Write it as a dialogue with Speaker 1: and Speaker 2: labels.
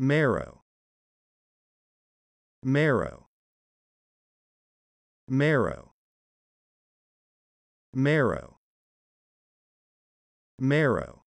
Speaker 1: marrow marrow marrow marrow marrow